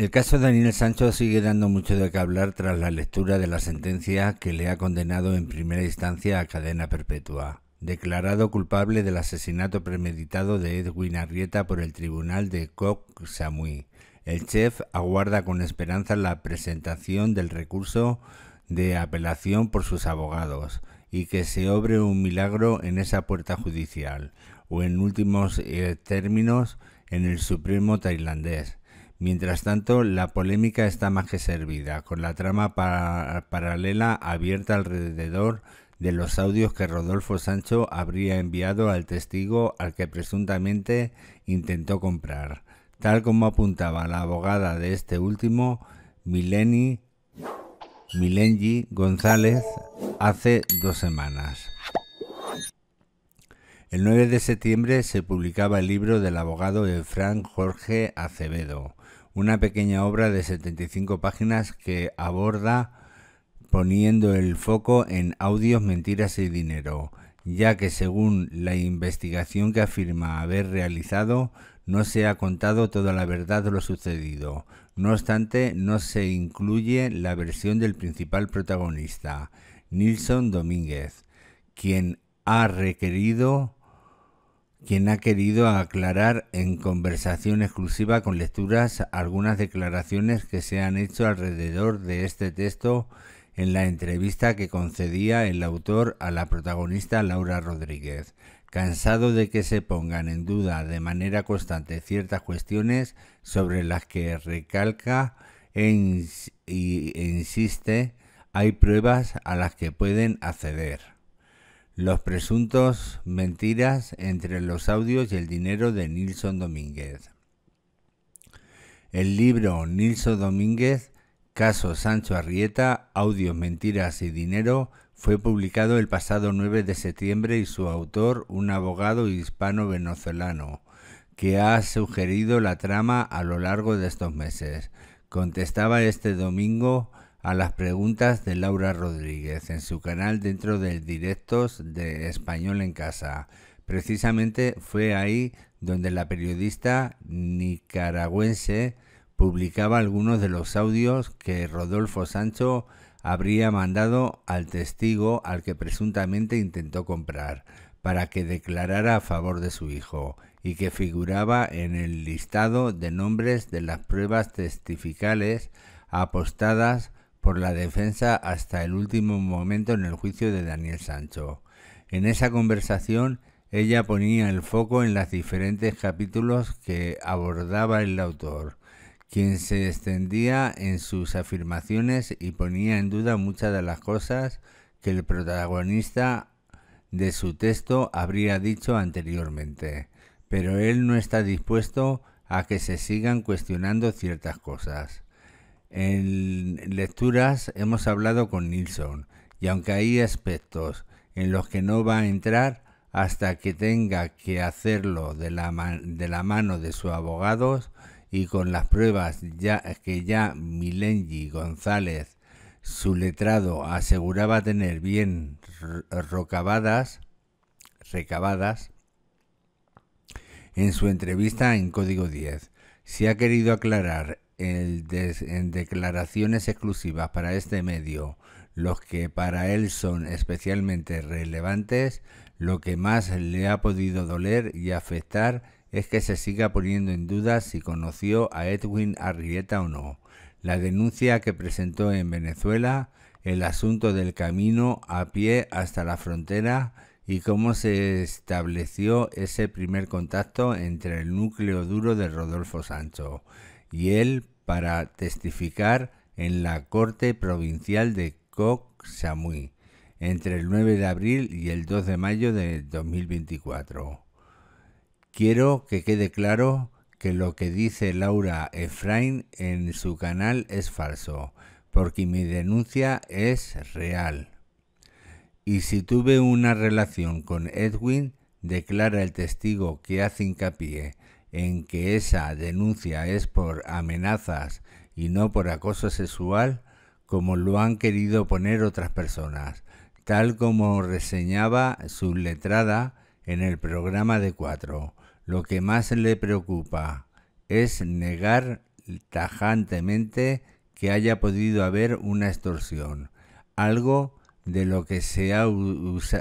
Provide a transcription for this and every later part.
El caso de Daniel Sancho sigue dando mucho de qué hablar tras la lectura de la sentencia que le ha condenado en primera instancia a cadena perpetua. Declarado culpable del asesinato premeditado de Edwin Arrieta por el tribunal de Koch Samui, el chef aguarda con esperanza la presentación del recurso de apelación por sus abogados y que se obre un milagro en esa puerta judicial o en últimos eh, términos en el Supremo tailandés Mientras tanto, la polémica está más que servida, con la trama paralela abierta alrededor de los audios que Rodolfo Sancho habría enviado al testigo al que presuntamente intentó comprar. Tal como apuntaba la abogada de este último, Mileni Milenji González, hace dos semanas. El 9 de septiembre se publicaba el libro del abogado Frank Jorge Acevedo, una pequeña obra de 75 páginas que aborda poniendo el foco en audios, mentiras y dinero, ya que según la investigación que afirma haber realizado, no se ha contado toda la verdad de lo sucedido. No obstante, no se incluye la versión del principal protagonista, Nilson Domínguez, quien ha requerido quien ha querido aclarar en conversación exclusiva con lecturas algunas declaraciones que se han hecho alrededor de este texto en la entrevista que concedía el autor a la protagonista Laura Rodríguez. Cansado de que se pongan en duda de manera constante ciertas cuestiones sobre las que recalca e, e insiste, hay pruebas a las que pueden acceder. Los presuntos mentiras entre los audios y el dinero de Nilson Domínguez. El libro Nilson Domínguez, Caso Sancho Arrieta, Audios, Mentiras y Dinero fue publicado el pasado 9 de septiembre y su autor, un abogado hispano-venezolano, que ha sugerido la trama a lo largo de estos meses. Contestaba este domingo a las preguntas de Laura Rodríguez en su canal dentro de directos de Español en Casa. Precisamente fue ahí donde la periodista nicaragüense publicaba algunos de los audios que Rodolfo Sancho habría mandado al testigo al que presuntamente intentó comprar para que declarara a favor de su hijo y que figuraba en el listado de nombres de las pruebas testificales apostadas por la defensa hasta el último momento en el juicio de Daniel Sancho. En esa conversación ella ponía el foco en los diferentes capítulos que abordaba el autor, quien se extendía en sus afirmaciones y ponía en duda muchas de las cosas que el protagonista de su texto habría dicho anteriormente, pero él no está dispuesto a que se sigan cuestionando ciertas cosas. En lecturas hemos hablado con Nilsson y aunque hay aspectos en los que no va a entrar hasta que tenga que hacerlo de la, mano de sus abogados y con las pruebas ya que ya Milenji González, su letrado, aseguraba tener bien recabadas, en su entrevista en Código 10. Si ha querido aclarar en declaraciones exclusivas para este medio los que para él son especialmente relevantes, lo que más le ha podido doler y afectar es que se siga poniendo en duda si conoció a Edwin Arrieta o no. La denuncia que presentó en Venezuela, el asunto del camino a pie hasta la frontera y cómo se estableció ese primer contacto entre el núcleo duro de Rodolfo Sancho y él para testificar en la corte provincial de Koh Samui entre el 9 de abril y el 2 de mayo de 2024. Quiero que quede claro que lo que dice Laura Efraín en su canal es falso, porque mi denuncia es real. Y si tuve una relación con Edwin, declara el testigo que hace hincapié en que esa denuncia es por amenazas y no por acoso sexual, como lo han querido poner otras personas, tal como reseñaba su letrada en el programa de Cuatro. Lo que más le preocupa es negar tajantemente que haya podido haber una extorsión, algo de lo que se ha,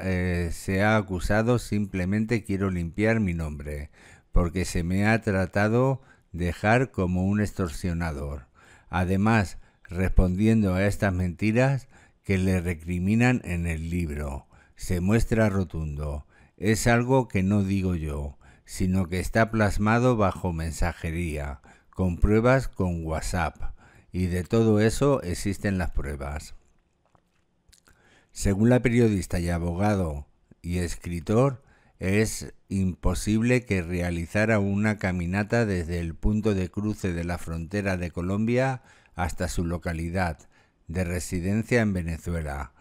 eh, se ha acusado simplemente quiero limpiar mi nombre, porque se me ha tratado dejar como un extorsionador. Además, respondiendo a estas mentiras que le recriminan en el libro, se muestra rotundo. Es algo que no digo yo, sino que está plasmado bajo mensajería, con pruebas con WhatsApp, y de todo eso existen las pruebas. Según la periodista y abogado y escritor es imposible que realizara una caminata desde el punto de cruce de la frontera de Colombia hasta su localidad de residencia en Venezuela.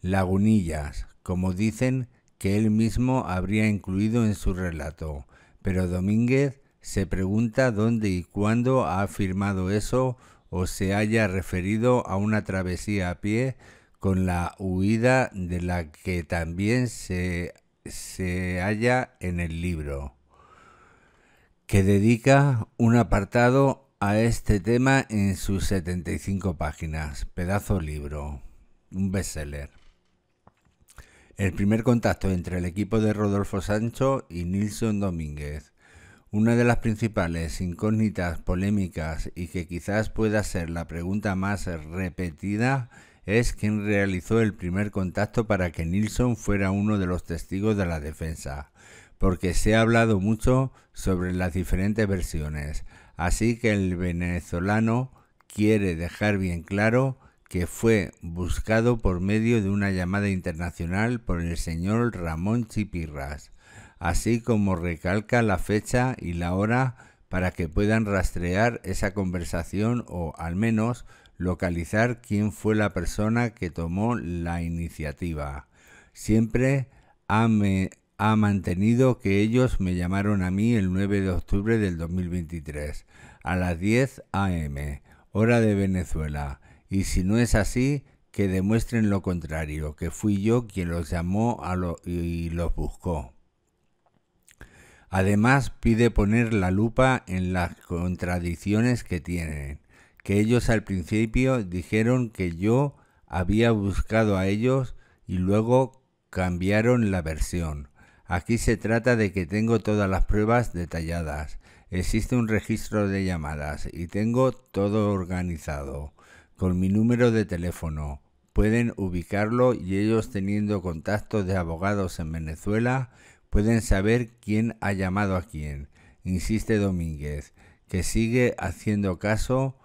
Lagunillas, como dicen que él mismo habría incluido en su relato, pero Domínguez se pregunta dónde y cuándo ha afirmado eso o se haya referido a una travesía a pie con la huida de la que también se se halla en el libro, que dedica un apartado a este tema en sus 75 páginas, pedazo libro, un bestseller. El primer contacto entre el equipo de Rodolfo Sancho y Nilson Domínguez. Una de las principales incógnitas polémicas y que quizás pueda ser la pregunta más repetida es quien realizó el primer contacto para que Nilsson fuera uno de los testigos de la defensa, porque se ha hablado mucho sobre las diferentes versiones, así que el venezolano quiere dejar bien claro que fue buscado por medio de una llamada internacional por el señor Ramón Chipirras, así como recalca la fecha y la hora para que puedan rastrear esa conversación o al menos localizar quién fue la persona que tomó la iniciativa. Siempre ha, me, ha mantenido que ellos me llamaron a mí el 9 de octubre del 2023, a las 10 a.m., hora de Venezuela, y si no es así, que demuestren lo contrario, que fui yo quien los llamó y los buscó. Además, pide poner la lupa en las contradicciones que tienen que ellos al principio dijeron que yo había buscado a ellos y luego cambiaron la versión. Aquí se trata de que tengo todas las pruebas detalladas, existe un registro de llamadas y tengo todo organizado, con mi número de teléfono. Pueden ubicarlo y ellos teniendo contactos de abogados en Venezuela pueden saber quién ha llamado a quién, insiste Domínguez, que sigue haciendo caso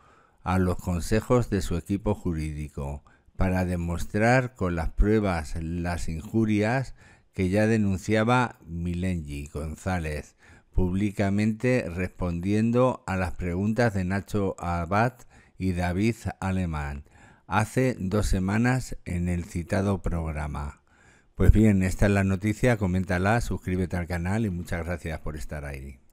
a los consejos de su equipo jurídico para demostrar con las pruebas las injurias que ya denunciaba Milenji González públicamente respondiendo a las preguntas de Nacho Abad y David Alemán hace dos semanas en el citado programa. Pues bien, esta es la noticia, coméntala, suscríbete al canal y muchas gracias por estar ahí.